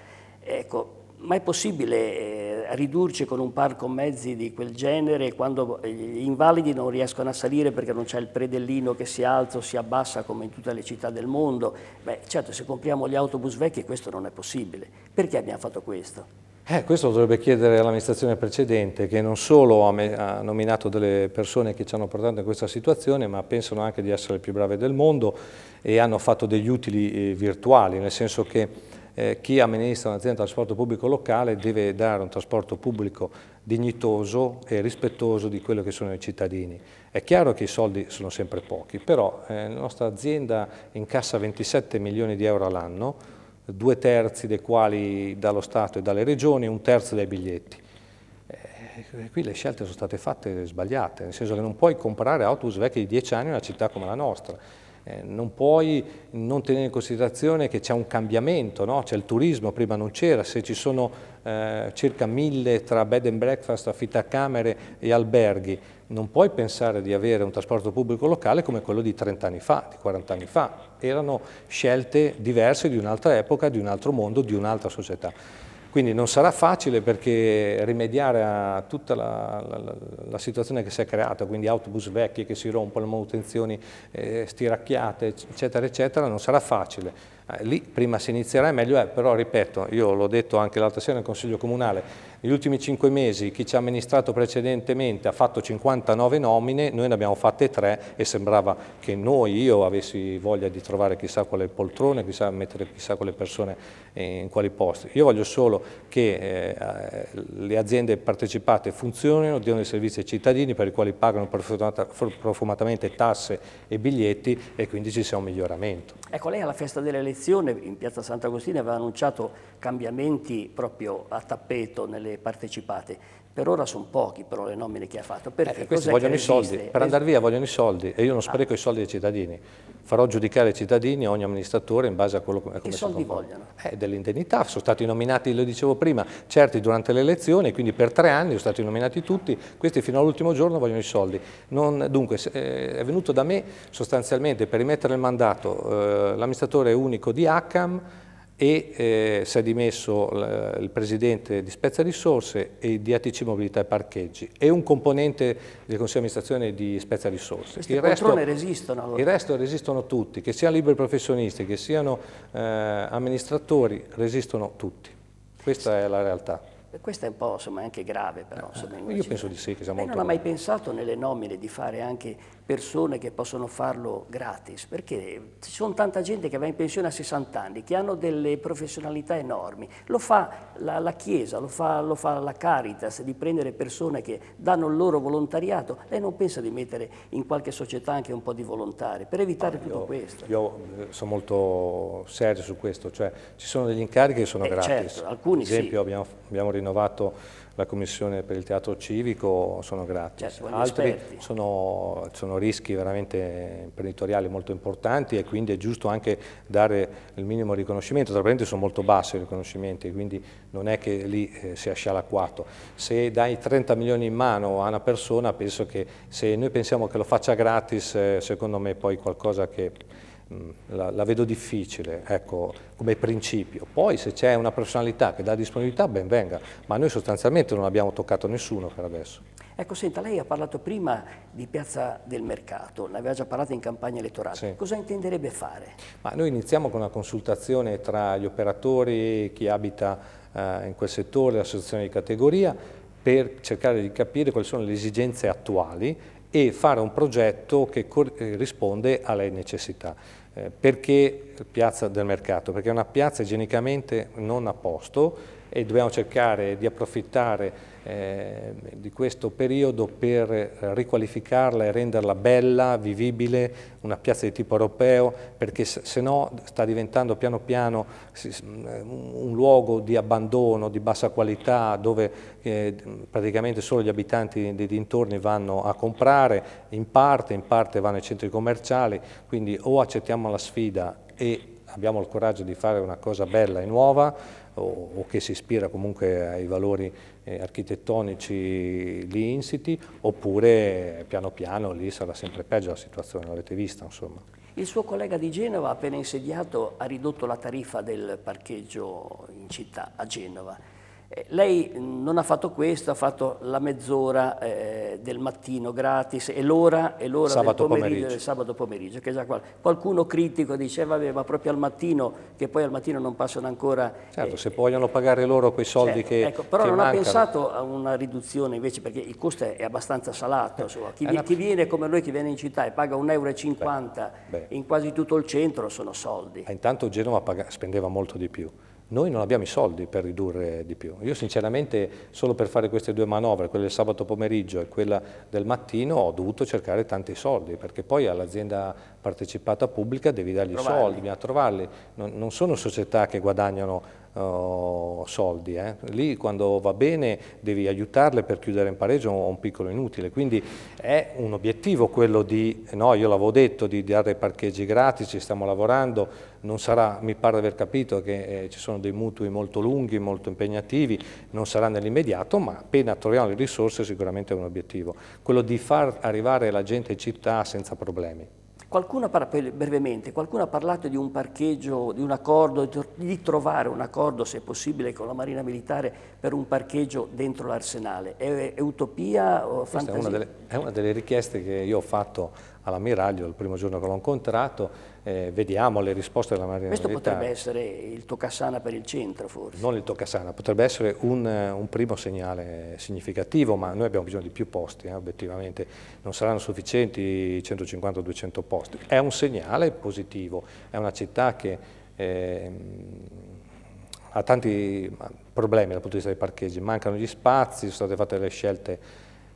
Ecco, ma è possibile eh, ridurci con un parco mezzi di quel genere quando gli invalidi non riescono a salire perché non c'è il predellino che si alza o si abbassa come in tutte le città del mondo? Beh, certo, se compriamo gli autobus vecchi questo non è possibile. Perché abbiamo fatto questo? Eh, questo dovrebbe chiedere all'amministrazione precedente che non solo ha, ha, nominato delle persone che ci hanno portato in questa situazione ma pensano anche di essere le più brave del mondo e hanno fatto degli utili eh, virtuali, nel senso che eh, chi amministra un'azienda di trasporto pubblico locale deve dare un trasporto pubblico dignitoso e rispettoso di quello che sono i cittadini. È chiaro che i soldi sono sempre pochi, però eh, la nostra azienda incassa 27 milioni di euro all'anno, due terzi dei quali dallo Stato e dalle regioni, un terzo dai biglietti. E eh, qui le scelte sono state fatte sbagliate, nel senso che non puoi comprare autobus vecchi di 10 anni in una città come la nostra, eh, non puoi non tenere in considerazione che c'è un cambiamento, no? c'è il turismo, prima non c'era, se ci sono eh, circa mille tra bed and breakfast, affittacamere e alberghi, non puoi pensare di avere un trasporto pubblico locale come quello di 30 anni fa, di 40 anni fa. Erano scelte diverse di un'altra epoca, di un altro mondo, di un'altra società. Quindi non sarà facile perché rimediare a tutta la, la, la, situazione che si è creata, quindi autobus vecchi che si rompono, manutenzioni eh, stiracchiate, eccetera, eccetera, non sarà facile. Eh, lì prima si inizierà meglio è, però ripeto, io l'ho detto anche l'altra sera nel Consiglio Comunale, negli ultimi cinque mesi chi ci ha amministrato precedentemente ha fatto 59 nomine, noi ne abbiamo fatte tre e sembrava che noi, io, avessi voglia di trovare chissà quale poltrone, chissà, mettere chissà quelle persone in quali posti. Io voglio solo che eh, le aziende partecipate funzionino, diano i servizi ai cittadini per i quali pagano profumatamente tasse e biglietti e quindi ci sia un miglioramento. Ecco, lei alla festa dell'elezione in piazza Sant'Agostino aveva annunciato cambiamenti proprio a tappeto nelle partecipate. Per ora sono pochi però le nomine che ha fatto. Perché? Eh, questi vogliono i soldi, per andare via vogliono i soldi e io non spreco ah. i soldi dei cittadini. Farò giudicare i cittadini, ogni amministratore in base a quello che... Che soldi vogliono? Eh, dell'indennità, sono stati nominati, lo dicevo prima, certi durante le elezioni, quindi per tre anni sono stati nominati tutti, questi fino all'ultimo giorno vogliono i soldi. Non, dunque, eh, è venuto da me sostanzialmente per rimettere il mandato eh, l'amministratore unico di ACAM, e eh, si è dimesso il presidente di Spezia Risorse e di ATC Mobilità e Parcheggi e un componente del Consiglio di amministrazione di Spezia Risorse. Queste il resto, resistono allora. Il resto resistono tutti, che siano liberi professionisti, che siano eh, amministratori, resistono tutti. Questa sì. è la realtà questo è un po' insomma, anche grave però. Insomma, eh, eh, io città. penso di sì, che sia molto... Lei eh, non ha mai pensato nelle nomine di fare anche persone che possono farlo gratis, perché ci sono tanta gente che va in pensione a 60 anni, che hanno delle professionalità enormi. Lo fa la, la Chiesa, lo fa, lo fa, la Caritas, di prendere persone che danno il loro volontariato. Lei non pensa di mettere in qualche società anche un po' di volontari, per evitare ah, tutto io, questo? Io sono molto serio su questo, cioè ci sono degli incarichi che sono eh, gratis. Certo, alcuni Ad esempio sì. abbiamo, abbiamo rinnovato la Commissione per il Teatro Civico sono gratis. Certo, Altri sono, sono, rischi veramente imprenditoriali molto importanti e quindi è giusto anche dare il minimo riconoscimento. Tra parentesi sono molto bassi i riconoscimenti, quindi non è che lì eh, sia scialacquato. Se dai 30 milioni in mano a una persona, penso che se noi pensiamo che lo faccia gratis, eh, secondo me poi qualcosa che la, la, vedo difficile, ecco, come principio. Poi se c'è una personalità che dà disponibilità, ben venga, ma noi sostanzialmente non abbiamo toccato nessuno per adesso. Ecco, senta, lei ha parlato prima di piazza del mercato, ne aveva già parlato in campagna elettorale, sì. cosa intenderebbe fare? Ma noi iniziamo con una consultazione tra gli operatori, chi abita eh, in quel settore, l'associazione di categoria, per cercare di capire quali sono le esigenze attuali e fare un progetto che eh, risponde alle necessità. Eh, perché piazza del mercato? Perché è una piazza igienicamente non a posto, e dobbiamo cercare di approfittare eh, di questo periodo per riqualificarla e renderla bella, vivibile, una piazza di tipo europeo, perché se no sta diventando piano piano un luogo di abbandono, di bassa qualità, dove eh, praticamente solo gli abitanti dei dintorni vanno a comprare, in parte, in parte vanno ai centri commerciali, quindi o accettiamo la sfida e abbiamo il coraggio di fare una cosa bella e nuova, o, o che si ispira comunque ai valori eh, architettonici lì insiti, oppure piano piano lì sarà sempre peggio la situazione, l'avete vista insomma. Il suo collega di Genova, appena insediato, ha ridotto la tariffa del parcheggio in città a Genova. Eh, lei non ha fatto questo, ha fatto la mezz'ora eh, del mattino gratis e l'ora, del, pomeriggio, del sabato pomeriggio. Che già qual qualcuno critico dice, eh, vabbè, ma proprio al mattino, che poi al mattino non passano ancora... Certo, eh, se vogliono pagare loro quei soldi certo, che ecco, Però che non mancano. ha pensato a una riduzione invece, perché il costo è abbastanza salato. Eh, so. Chi, una... chi, viene come noi, chi viene in città e paga 1,50 euro beh, beh. in quasi tutto il centro, sono soldi. Ma ah, intanto Genova spendeva molto di più noi non abbiamo i soldi per ridurre di più. Io sinceramente solo per fare queste due manovre, quella del sabato pomeriggio e quella del mattino, ho dovuto cercare tanti soldi, perché poi all'azienda partecipata pubblica devi dargli i soldi, bisogna trovarli. Non, non sono società che guadagnano eh, soldi. Eh. Lì quando va bene devi aiutarle per chiudere in pareggio o un piccolo inutile, quindi è un obiettivo quello di, eh, no, io l'avevo detto, di dare parcheggi gratis, ci stiamo lavorando, non sarà, mi pare di aver capito che eh, ci sono dei mutui molto lunghi, molto impegnativi, non sarà nell'immediato, ma appena troviamo le risorse sicuramente è un obiettivo, quello di far arrivare la gente in città senza problemi. Qualcuno, brevemente, qualcuno ha parlato di un parcheggio, di un accordo, di trovare un accordo, se possibile, con la Marina Militare per un parcheggio dentro l'arsenale. È, è, utopia o Questa fantasia? È una, delle, è una delle richieste che io ho fatto all'ammiraglio il primo giorno che l'ho incontrato, eh, vediamo le risposte della Marina Questo militare. potrebbe essere il Toccasana per il centro forse? Non il Toccasana, potrebbe essere un, eh, un primo segnale significativo, ma noi abbiamo bisogno di più posti, eh, obiettivamente non saranno sufficienti 150-200 posti. È un segnale positivo, è una città che eh, ha tanti problemi dal punto di vista dei parcheggi, mancano gli spazi, sono state fatte delle scelte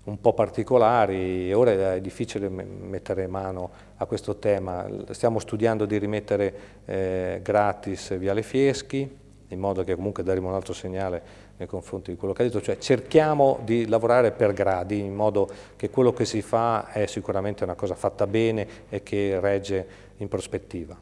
un po' particolari e ora è difficile mettere mano a questo tema. Stiamo studiando di rimettere eh, gratis Viale Fieschi, in modo che comunque daremo un altro segnale nei confronti di quello che ha detto, cioè cerchiamo di lavorare per gradi in modo che quello che si fa è sicuramente una cosa fatta bene e che regge in prospettiva.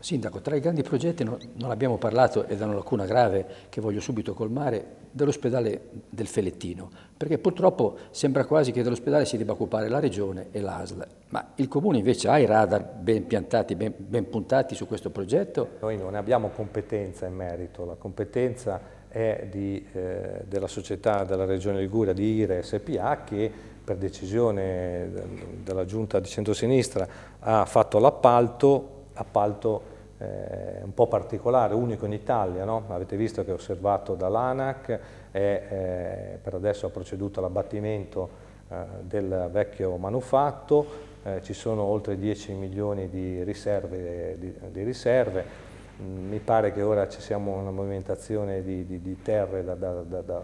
Sindaco, tra i grandi progetti no, non abbiamo parlato, ed è una lacuna grave che voglio subito colmare, dell'ospedale del Felettino, perché purtroppo sembra quasi che dell'ospedale si debba occupare la Regione e l'ASL, ma il Comune invece ha i radar ben piantati, ben, ben puntati su questo progetto? Noi non abbiamo competenza in merito, la competenza è di, eh, della società della Regione Liguria di IRE SPA che per decisione eh, della giunta di centrosinistra ha fatto l'appalto appalto eh, un po' particolare, unico in Italia, no? avete visto che è osservato dall'ANAC e eh, per adesso ha proceduto all'abbattimento eh, del vecchio manufatto, eh, ci sono oltre 10 milioni di riserve, di, di riserve. Mm, mi pare che ora ci sia una movimentazione di, di terre da, da, da,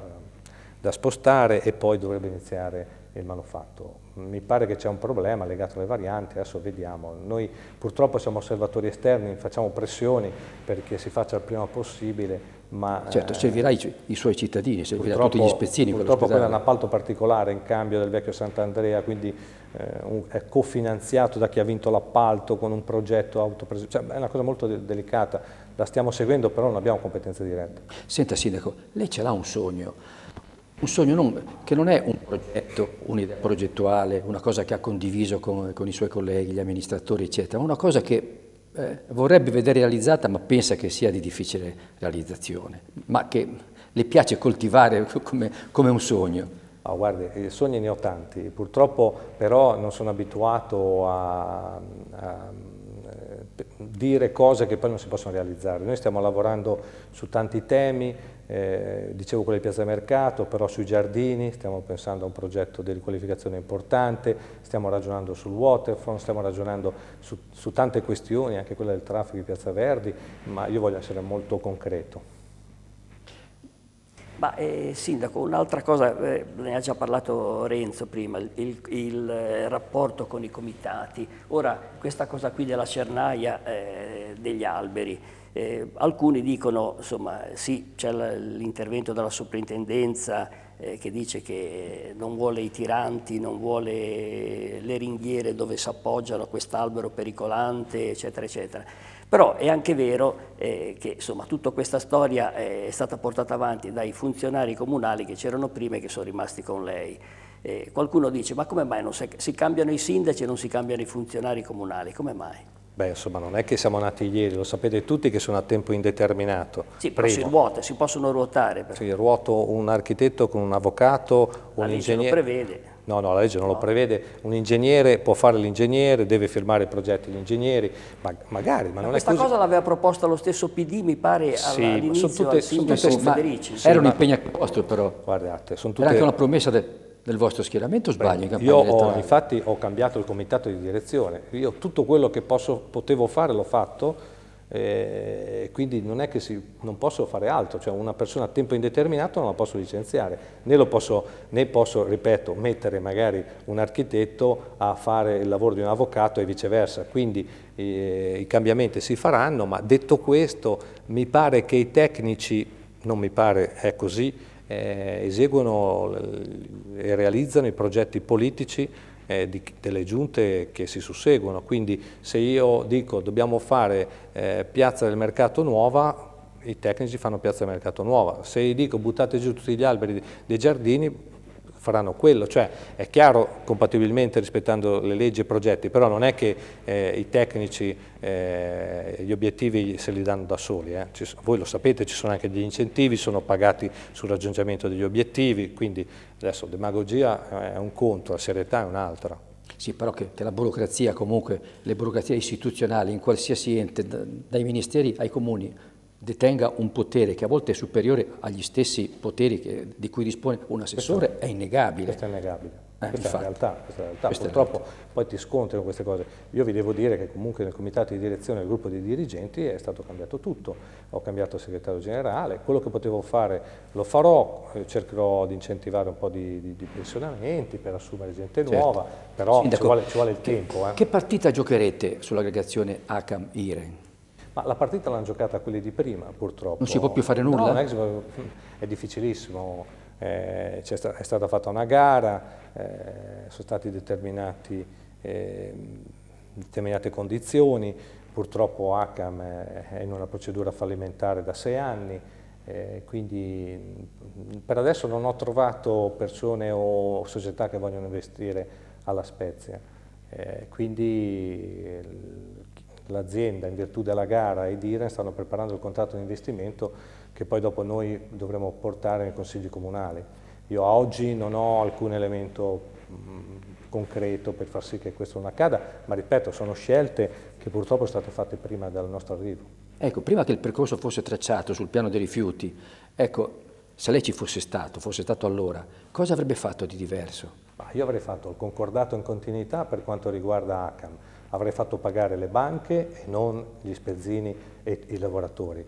da spostare e poi dovrebbe iniziare il manufatto. Mi pare che c'è un problema legato alle varianti, adesso vediamo. Noi purtroppo siamo osservatori esterni, facciamo pressioni perché si faccia il prima possibile, ma... Certo, eh, servirà i, i suoi cittadini, servirà tutti gli spezzini. Purtroppo quello è un appalto particolare in cambio del vecchio Sant'Andrea, quindi eh, un, è cofinanziato da chi ha vinto l'appalto con un progetto autopreso. Cioè, è una cosa molto de delicata, la stiamo seguendo però non abbiamo competenze dirette. Senta Sindaco, lei ce l'ha un sogno un sogno non, che non è un progetto, un'idea progettuale, una cosa che ha condiviso con, con, i suoi colleghi, gli amministratori, eccetera, ma una cosa che eh, vorrebbe vedere realizzata ma pensa che sia di difficile realizzazione, ma che le piace coltivare come, come un sogno. Oh, guardi, sogni ne ho tanti, purtroppo però non sono abituato a, a dire cose che poi non si possono realizzare. Noi stiamo lavorando su tanti temi, eh, dicevo quello di Piazza Mercato, però sui giardini, stiamo pensando a un progetto di riqualificazione importante, stiamo ragionando sul waterfront, stiamo ragionando su, su tante questioni, anche quella del traffico di Piazza Verdi, ma io voglio essere molto concreto. Ma eh, Sindaco, un'altra cosa, eh, ne ha già parlato Renzo prima, il, il, il, eh, rapporto con i comitati. Ora, questa cosa qui della cernaia eh, degli alberi, eh, alcuni dicono, insomma, sì, c'è l'intervento della soprintendenza eh, che dice che non vuole i tiranti, non vuole le ringhiere dove si appoggiano quest'albero pericolante, eccetera, eccetera. Però è anche vero eh, che insomma, tutta questa storia eh, è stata portata avanti dai funzionari comunali che c'erano prima e che sono rimasti con lei. Eh, qualcuno dice, ma come mai non si, si cambiano i sindaci e non si cambiano i funzionari comunali? Come mai? Beh, insomma, non è che siamo nati ieri, lo sapete tutti che sono a tempo indeterminato. Sì, Primo. si ruota, si possono ruotare. Sì, ruoto un architetto con un avvocato, un ingegnere... prevede. No, no, la legge non lo prevede. Un ingegnere può fare l'ingegnere, deve firmare i progetti gli ingegneri, ma, magari, ma, ma non questa è Questa cosa l'aveva proposta lo stesso PD, mi pare, sì, all'inizio al sindaco Federici. Sì, era un impegno a vostro però. Guardate, sono tutte... Era anche una promessa del, del vostro schieramento, sbaglio? Beh, io ho, infatti ho cambiato il comitato di direzione. Io tutto quello che posso, potevo fare l'ho fatto eh, quindi non è che si, non posso fare altro, cioè una persona a tempo indeterminato non la posso licenziare, né, posso, né posso, ripeto, mettere magari un architetto a fare il lavoro di un avvocato e viceversa, quindi eh, i cambiamenti si faranno, ma detto questo mi pare che i tecnici, non mi pare è così, eh, eseguono e realizzano i progetti politici eh, di, delle giunte che si susseguono, quindi se io dico dobbiamo fare eh, piazza del mercato nuova, i tecnici fanno piazza del mercato nuova, se io dico buttate giù tutti gli alberi dei giardini, faranno quello, cioè è chiaro compatibilmente rispettando le leggi e i progetti, però non è che eh, i tecnici eh, gli obiettivi se li danno da soli, eh. ci, voi lo sapete ci sono anche degli incentivi, sono pagati sul raggiungimento degli obiettivi, quindi adesso demagogia è un conto, la serietà è un'altra. Sì, però che, che, la burocrazia comunque, le burocrazie istituzionali in qualsiasi ente, dai ministeri ai comuni, detenga un potere che a volte è superiore agli stessi poteri che, di cui dispone un assessore questo, è innegabile. Questo è innegabile. Eh, questa, è realtà, questa, è la realtà, purtroppo realtà. poi ti scontrano queste cose. Io vi devo dire che comunque nel comitato di direzione del gruppo dei dirigenti è stato cambiato tutto, ho cambiato il segretario generale, quello che potevo fare lo farò, eh, cercherò di incentivare un po' di, di, di pensionamenti per assumere gente certo. nuova, però Sindaco, ci, vuole, ci, vuole, il che, tempo. Eh. Che partita giocherete sull'aggregazione acam iren ma la partita l'hanno giocata quelli di prima, purtroppo. Non si può più fare nulla? No, mm, è difficilissimo. Eh, è, sta è stata fatta una gara, eh, sono state eh, determinate condizioni, purtroppo ACAM è in una procedura fallimentare da sei anni, eh, quindi mm, per adesso non ho trovato persone o società che vogliono investire alla Spezia. Eh, quindi l'azienda in virtù della gara ed IREN stanno preparando il contratto di investimento che poi dopo noi dovremo portare nei consigli comunali. Io a oggi non ho alcun elemento mm, concreto per far sì che questo non accada, ma ripeto, sono scelte che purtroppo sono state fatte prima del nostro arrivo. Ecco, prima che il percorso fosse tracciato sul piano dei rifiuti, ecco, se lei ci fosse stato, fosse stato allora, cosa avrebbe fatto di diverso? Ma io avrei fatto il concordato in continuità per quanto riguarda ACAM, avrei fatto pagare le banche e non gli spezzini e i lavoratori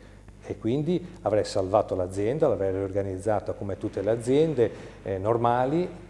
e quindi avrei salvato l'azienda, l'avrei riorganizzata come tutte le aziende eh, normali,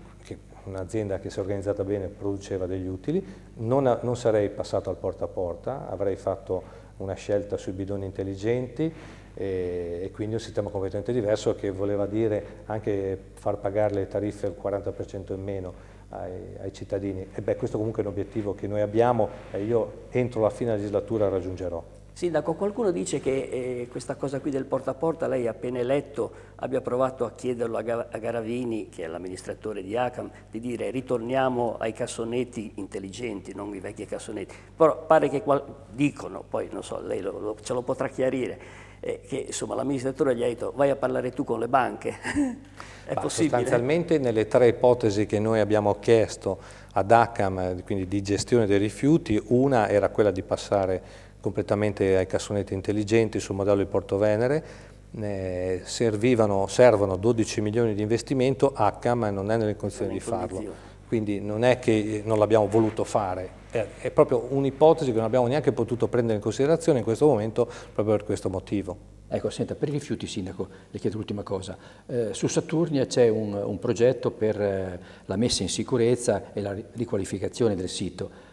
un'azienda che si è organizzata bene produceva degli utili, non, non sarei passato al porta a porta, avrei fatto una scelta sui bidoni intelligenti e, e, quindi un sistema completamente diverso che voleva dire anche far pagare le tariffe al 40% in meno ai, ai cittadini. E beh, questo comunque è un obiettivo che noi abbiamo e io entro la fine della legislatura raggiungerò. Sindaco, qualcuno dice che eh, questa cosa qui del porta a porta, lei appena eletto abbia provato a chiederlo a, Ga a Garavini, che è l'amministratore di ACAM, di dire ritorniamo ai cassonetti intelligenti, non i vecchi cassonetti. Però pare che dicono, poi non so, lei lo, lo, ce lo potrà chiarire, eh, che insomma l'amministratore gli ha detto vai a parlare tu con le banche. È Ma possibile? Sostanzialmente nelle tre ipotesi che noi abbiamo chiesto ad ACAM, eh, quindi di gestione dei rifiuti, una era quella di passare completamente ai cassonetti intelligenti sul modello di Porto Venere, eh, servivano, servono 12 milioni di investimento, ACAM non è nelle condizioni di farlo. Quindi non è che eh, non l'abbiamo voluto fare, è proprio un'ipotesi che non abbiamo neanche potuto prendere in considerazione in questo momento proprio per questo motivo. Ecco, senta, per i rifiuti, Sindaco, le chiedo l'ultima cosa. Eh, su Saturnia c'è un, un, progetto per eh, la messa in sicurezza e la riqualificazione del sito.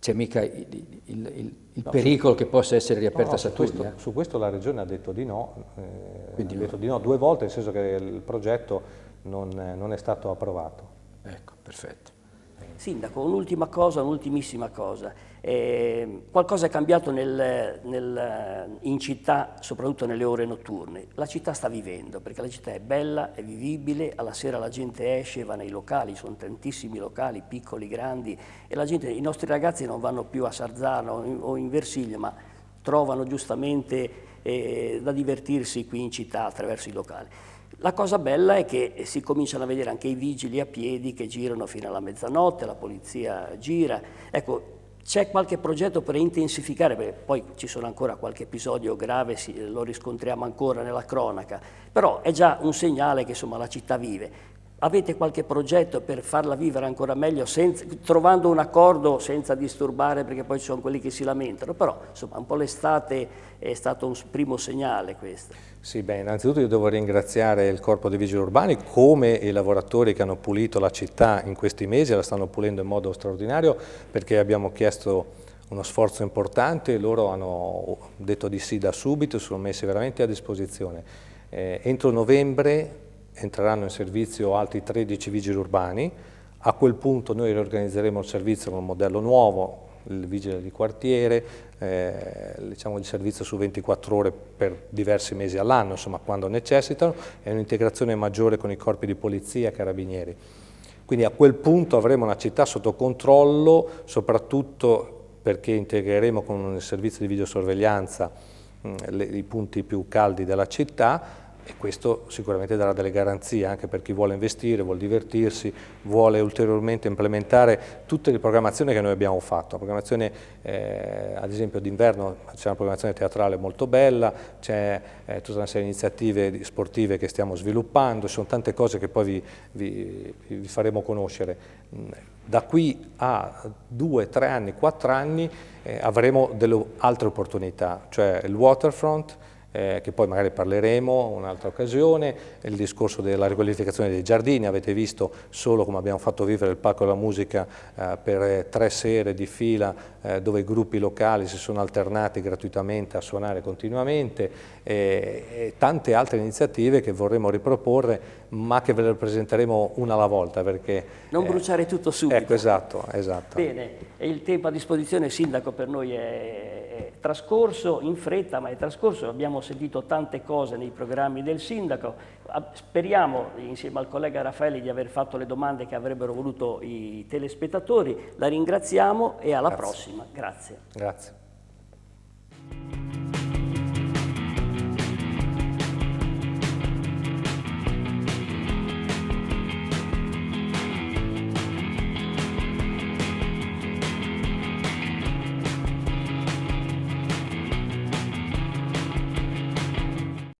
C'è mica il, il, il, il no, pericolo su, che possa essere riaperta no, no, Saturnia? Su questo, su questo, la Regione ha detto di no, eh, ha detto di no due volte, nel senso che il progetto non, eh, non è stato approvato. Ecco, perfetto. Sindaco, un'ultima cosa, un'ultimissima cosa. Eh, qualcosa è cambiato nel, nel, eh, in città, soprattutto nelle ore notturne. La città sta vivendo, perché la città è bella, è vivibile, alla sera la gente esce, va nei locali, sono tantissimi locali, piccoli, grandi, e gente, i nostri ragazzi non vanno più a Sarzano o in, o Versiglio, ma trovano giustamente eh, da divertirsi qui in città attraverso i locali. La cosa bella è che si cominciano a vedere anche i vigili a piedi che girano fino alla mezzanotte, la polizia gira. Ecco, c'è qualche progetto per intensificare, perché poi ci sono ancora qualche episodio grave, lo riscontriamo ancora nella cronaca, però è già un segnale che insomma, la città vive. Avete qualche progetto per farla vivere ancora meglio, senza, trovando un accordo senza disturbare, perché poi ci sono quelli che si lamentano, però insomma un po' l'estate è stato un primo segnale questo. Sì, beh, innanzitutto io devo ringraziare il Corpo dei Vigili Urbani, come i lavoratori che hanno pulito la città in questi mesi, la stanno pulendo in modo straordinario, perché abbiamo chiesto uno sforzo importante, loro hanno detto di sì da subito, sono messi veramente a disposizione. Eh, entro novembre entreranno in servizio altri 13 vigili urbani, a quel punto noi riorganizzeremo il servizio con un modello nuovo, il vigile di quartiere, eh, diciamo il servizio su 24 ore per diversi mesi all'anno, insomma quando necessitano, e un'integrazione maggiore con i corpi di polizia e carabinieri. Quindi a quel punto avremo una città sotto controllo, soprattutto perché integreremo con un servizio di videosorveglianza mh, mm, le, i punti più caldi della città, e questo sicuramente darà delle garanzie anche per chi vuole investire, vuole divertirsi, vuole ulteriormente implementare tutte le programmazioni che noi abbiamo fatto, la programmazione eh, ad esempio d'inverno c'è una programmazione teatrale molto bella, c'è eh, tutta una serie di iniziative sportive che stiamo sviluppando, ci sono tante cose che poi vi, vi, vi faremo conoscere mm, da qui a due, tre anni, quattro anni eh, avremo delle altre opportunità, cioè il waterfront, eh, che poi magari parleremo un'altra occasione, il discorso della riqualificazione dei giardini, avete visto solo come abbiamo fatto vivere il palco della Musica eh, per eh, tre sere di fila eh, dove i gruppi locali si sono alternati gratuitamente a suonare continuamente e, eh, e tante altre iniziative che vorremmo riproporre ma che ve le presenteremo una alla volta perché... Non eh, bruciare tutto subito. Ecco, esatto, esatto. Bene, il tempo a disposizione Sindaco per noi è, è trascorso in fretta ma è trascorso, abbiamo sentito tante cose nei programmi del sindaco, speriamo insieme al collega Raffaelli di aver fatto le domande che avrebbero voluto i telespettatori, la ringraziamo e alla Grazie. prossima. Grazie. Grazie.